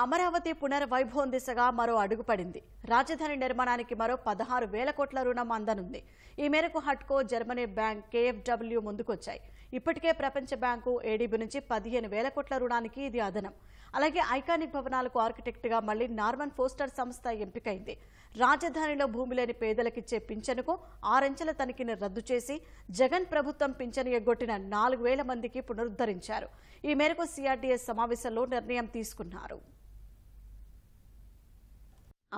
అమరావతి పునర్వైభవం దిశగా మరో అడుగుపడింది రాజధాని నిర్మాణానికి మరో పదహారు వేల కోట్ల రుణం అందనుంది ఈ మేరకు హట్కో జర్మనీ బ్యాంక్ కేఎఫ్డబ్ల్యూ ముందుకొచ్చాయి ఇప్పటికే ప్రపంచ బ్యాంకు ఏడీబీ నుంచి పదిహేను వేల కోట్ల రుణానికి ఇది అదనం అలాగే ఐకానిక్ భవనాలకు ఆర్కిటెక్ట్ గా మళ్లీ నార్మన్ ఫోస్టర్ సంస్థ ఎంపికైంది రాజధానిలో భూమి లేని పేదలకిచ్చే పింఛనుకు ఆరంచెల తనిఖీని రద్దు చేసి జగన్ ప్రభుత్వం పింఛను ఎగ్గొట్టిన నాలుగు వేల మందికి పునరుద్ధరించారు ఈ మేరకు సిఆర్డీఎస్ సమావేశంలో నిర్ణయం తీసుకున్నారు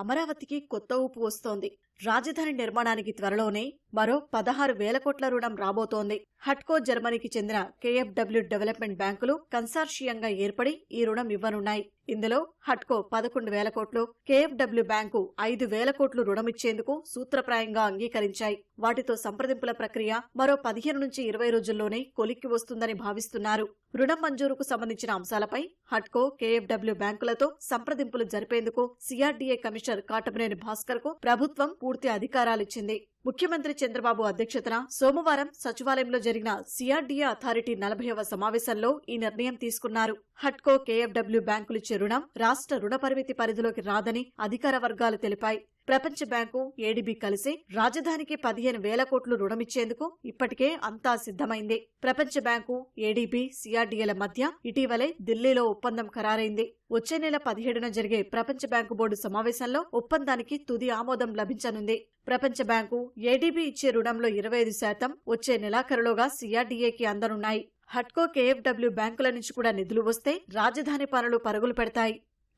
అమరావతికి కొత్త ఊపు వస్తోంది రాజధాని నిర్మాణానికి త్వరలోనే మరో పదహారు వేల కోట్ల రుణం రాబోతోంది హట్కో జర్మనీకి చెందిన కేఎఫ్డబ్ల్యూ డెవలప్మెంట్ బ్యాంకులు కన్సార్షియంగా ఏర్పడి ఈ రుణం ఇవ్వనున్నాయి ఇందులో హట్కో పదకొండు వేల కోట్లు కేఎఫ్డబ్ల్యూ బ్యాంకు ఐదు వేల కోట్లు రుణమిచ్చేందుకు సూత్రప్రాయంగా అంగీకరించాయి వాటితో సంప్రదింపుల ప్రక్రియ మరో పదిహేను నుంచి ఇరవై రోజుల్లోనే కొలిక్కి వస్తుందని భావిస్తున్నారు రుణం మంజూరుకు సంబంధించిన అంశాలపై హట్కో కేఎఫ్డబ్ల్యూ బ్యాంకులతో సంప్రదింపులు జరిపేందుకు సిఆర్డీఏ కమిషనర్ కాటమనేని భాస్కర్ కు ప్రభుత్వం పూర్తి అధికారాలిచ్చింది ముఖ్యమంత్రి చంద్రబాబు అధ్యక్షతన సోమవారం సచివాలయంలో జరిగిన సిఆర్డీఏ అథారిటీ నలభైవ సమావేశంలో ఈ నిర్ణయం తీసుకున్నారు హట్కో కేఎఫ్డబ్ల్యూ బ్యాంకులు ఇచ్చే రుణం రాష్ట రుణ పరిమితి పరిధిలోకి రాదని అధికార వర్గాలు తెలిపాయి ప్రపంచ బ్యాంకు ఏడీబీ కలిసి రాజధానికి పదిహేను వేల కోట్లు రుణమిచ్చేందుకు ఇప్పటికే అంతా సిద్ధమైంది ప్రపంచ బ్యాంకు ఏడిబి సిఆర్డీఏల మధ్య ఇటీవలే ఢిల్లీలో ఒప్పందం ఖరారైంది వచ్చే నెల పదిహేడున జరిగే ప్రపంచ బ్యాంకు బోర్డు సమావేశంలో ఒప్పందానికి తుది ఆమోదం లభించనుంది ప్రపంచ బ్యాంకు ఏడీబీ ఇచ్చే రుణంలో ఇరవై ఐదు శాతం వచ్చే నెలాఖరులోగా సిఆర్డీఏకి అందనున్నాయి హట్కో కేఎఫ్డబ్ల్యూ బ్యాంకుల నుంచి కూడా నిధులు వస్తే రాజధాని పనులు పరుగులు పెడతాయి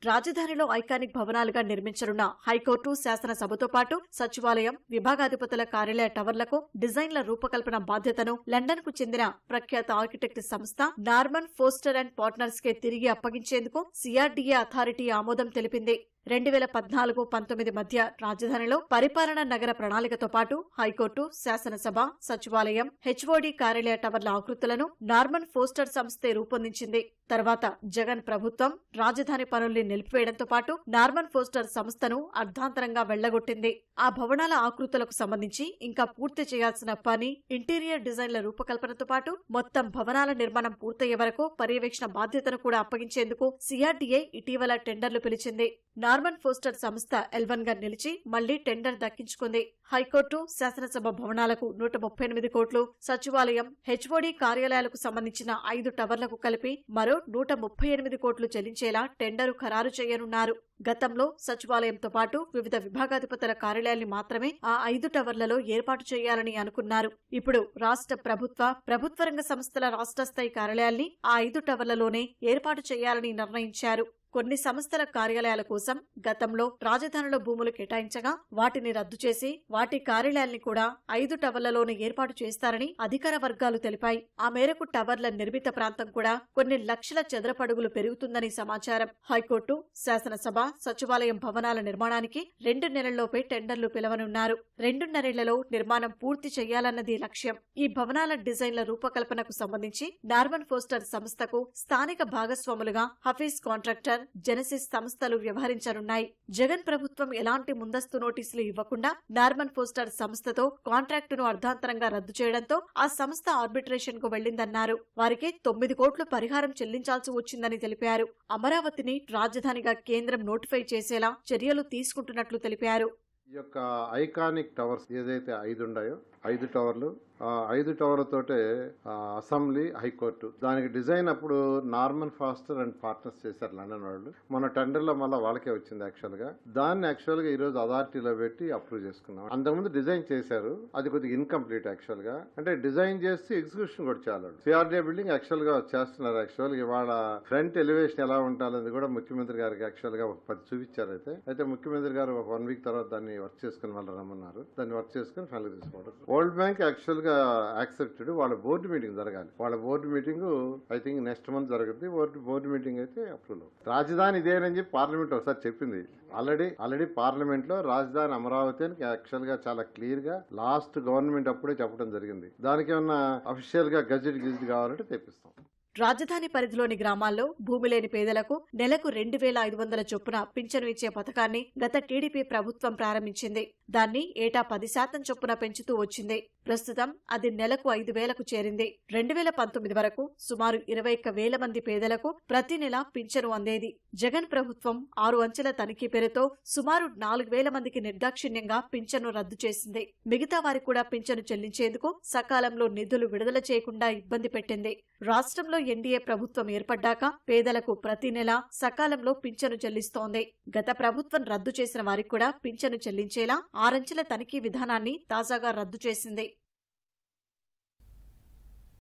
రాజధానిలో ఐకానిక్ భవనాలుగా నిర్మించనున్న హైకోర్టు శాసనసభతో పాటు సచివాలయం విభాగాధిపతుల కార్యాలయ టవర్లకు డిజైన్ల రూపకల్పన బాధ్యతను లండన్ కు చెందిన ప్రఖ్యాత ఆర్కిటెక్ట్ సంస్థ నార్మన్ ఫోస్టర్ అండ్ పార్ట్నర్స్ కే తిరిగి అప్పగించేందుకు సిఆర్డీఏ అథారిటీ ఆమోదం తెలిపింది రెండు వేల పద్నాలుగు పంతొమ్మిది మధ్య రాజధానిలో పరిపాలన నగర ప్రణాళికతో పాటు హైకోర్టు శాసనసభ సచివాలయం హెచ్ఓడి కార్యాలయ టవర్ల ఆకృతులను నార్మన్ ఫోస్టర్ సంస్థే రూపొందించింది తర్వాత జగన్ ప్రభుత్వం రాజధాని పనుల్ని నిలిపివేయడంతో పాటు నార్మన్ ఫోస్టర్ సంస్థను అర్ధాంతరంగా వెళ్లగొట్టింది ఆ భవనాల ఆకృతులకు సంబంధించి ఇంకా పూర్తి చేయాల్సిన పని ఇంటీరియర్ డిజైన్ల రూపకల్పనతో పాటు మొత్తం భవనాల నిర్మాణం పూర్తయ్యే వరకు పర్యవేక్షణ బాధ్యతను కూడా అప్పగించేందుకు సిఆర్టీఐ ఇటీవల టెండర్లు పిలిచింది నార్మన్ ఫోస్టర్ సంస్థ ఎల్వన్ గా నిలిచి మళ్లీ టెండర్ దక్కించుకుంది హైకోర్టు శాసనసభ భవనాలకు నూట ముప్పై ఎనిమిది కోట్లు సచివాలయం హెచ్ఓడి కార్యాలయాలకు సంబంధించిన ఐదు టవర్లకు కలిపి మరో నూట ముప్పై ఎనిమిది కోట్లు చెల్లించేలా టెండరు ఖరారు చేయనున్నారు గతంలో సచివాలయంతో పాటు వివిధ విభాగాధిపతుల కార్యాలయాల్ని మాత్రమే ఆ ఐదు టవర్లలో ఏర్పాటు చేయాలని అనుకున్నారు ఇప్పుడు రాష్ట్ర ప్రభుత్వ ప్రభుత్వ రంగ సంస్థల రాష్ట్ర స్థాయి కార్యాలయాల్ని ఆ ఐదు టవర్లలోనే ఏర్పాటు చేయాలని నిర్ణయించారు కొన్ని సంస్థల కార్యాలయాల కోసం గతంలో రాజధానిలో భూములు కేటాయించగా వాటిని రద్దు చేసి వాటి కార్యాలయాల్ని కూడా ఐదు టవర్లలోనే ఏర్పాటు చేస్తారని అధికార వర్గాలు తెలిపాయి ఆ మేరకు టవర్ల నిర్మిత ప్రాంతం కూడా కొన్ని లక్షల చదరపడుగులు పెరుగుతుందని సమాచారం హైకోర్టు శాసనసభ సచివాలయం భవనాల నిర్మాణానికి రెండు నెలల్లోపే టెండర్లు పిలవనున్నారు రెండున్నరేళ్లలో నిర్మాణం పూర్తి చేయాలన్నది లక్ష్యం ఈ భవనాల డిజైన్ల రూపకల్పనకు సంబంధించి నార్మన్ ఫోస్టర్ సంస్థకు స్థానిక భాగస్వాములుగా హఫీజ్ కాంట్రాక్టర్ జనరల్ జెనసిస్ సంస్థలు వ్యవహరించనున్నాయి జగన్ ప్రభుత్వం ఎలాంటి ముందస్తు నోటీసులు ఇవ్వకుండా నార్మన్ ఫోస్టర్ సంస్థతో కాంట్రాక్టును అర్ధాంతరంగా రద్దు చేయడంతో ఆ సంస్థ ఆర్బిట్రేషన్ కు వెళ్లిందన్నారు వారికి తొమ్మిది కోట్లు పరిహారం చెల్లించాల్సి వచ్చిందని తెలిపారు అమరావతిని రాజధానిగా కేంద్రం నోటిఫై చేసేలా చర్యలు తీసుకుంటున్నట్లు తెలిపారు ఈ యొక్క ఐకానిక్ టవర్స్ ఏదైతే ఐదు ఉన్నాయో ఐదు టవర్లు ఐదు టవర్లతోటే అసెంబ్లీ హైకోర్టు దానికి డిజైన్ అప్పుడు నార్మన్ ఫాస్టర్ అండ్ పార్ట్నర్స్ చేశారు లండన్ వాళ్ళు మన టెండర్లో మళ్ళీ వాళ్ళకే వచ్చింది యాక్చువల్ గా దాన్ని యాక్చువల్ యాక్చువల్గా ఈరోజు అథారిటీలో పెట్టి అప్రూవ్ చేసుకున్నాం అంతకుముందు డిజైన్ చేశారు అది కొద్దిగా ఇన్కంప్లీట్ గా అంటే డిజైన్ చేసి ఎగ్జిక్యూషన్ కూడా చేయాలి సిఆర్డీఏ బిల్డింగ్ యాక్చువల్ గా చేస్తున్నారు యాక్చువల్ ఇవాళ ఫ్రంట్ ఎలివేషన్ ఎలా ఉండాలని కూడా ముఖ్యమంత్రి గారికి యాక్చువల్ ఒక పది చూపించారు అయితే అయితే ముఖ్యమంత్రి గారు ఒక వన్ వీక్ తర్వాత దాన్ని వర్క్ చేసుకుని వాళ్ళు రమ్మన్నారు దాన్ని వర్క్ చేసుకుని ఫైనల్ తీసుకోవాలి వరల్డ్ బ్యాంక్ యాక్చువల్ గా యాక్సెప్టెడ్ వాళ్ళ బోర్డు మీటింగ్ జరగాలి వాళ్ళ board meeting I think next month జరుగుతుంది బోర్డు బోర్డు మీటింగ్ అయితే అప్రూవల్ రాజధాని ఇదేనని చెప్పి పార్లమెంట్ ఒకసారి చెప్పింది ఆల్రెడీ ఆల్రెడీ పార్లమెంట్ లో రాజధాని అమరావతి అని యాక్చువల్ గా చాలా క్లియర్ గా లాస్ట్ గవర్నమెంట్ అప్పుడే చెప్పడం జరిగింది దానికి ఏమన్నా అఫీషియల్ గా గజెట్ గిజెట్ కావాలంటే తెప్పిస్తాం రాజధాని పరిధిలోని గ్రామాల్లో భూమి లేని పేదలకు నెలకు రెండు వేల ఐదు వందల చొప్పున పింఛను ఇచ్చే పథకాన్ని గత టీడీపీ ప్రభుత్వం ప్రారంభించింది దాన్ని ఏటా పది శాతం చొప్పున పెంచుతూ వచ్చింది ప్రస్తుతం అది నెలకు ఐదు వేలకు చేరింది రెండు వేల పంతొమ్మిది వరకు సుమారు ఇరవై ఒక్క వేల మంది పేదలకు ప్రతి నెల పింఛను అందేది జగన్ ప్రభుత్వం ఆరు అంచెల తనిఖీ పేరుతో సుమారు నాలుగు వేల మందికి నిర్దాక్షిణ్యంగా పింఛను రద్దు చేసింది మిగతా వారికి కూడా పింఛను చెల్లించేందుకు సకాలంలో నిధులు విడుదల చేయకుండా ఇబ్బంది పెట్టింది రాష్ట్రంలో రాష్ట్రంలో ఎన్డీఏ ప్రభుత్వం ఏర్పడ్డాక పేదలకు ప్రతి నెల సకాలంలో పింఛను చెల్లిస్తోంది గత ప్రభుత్వం రద్దు చేసిన వారికి కూడా పింఛను చెల్లించేలా ఆరంచెల తనిఖీ విధానాన్ని తాజాగా రద్దు చేసింది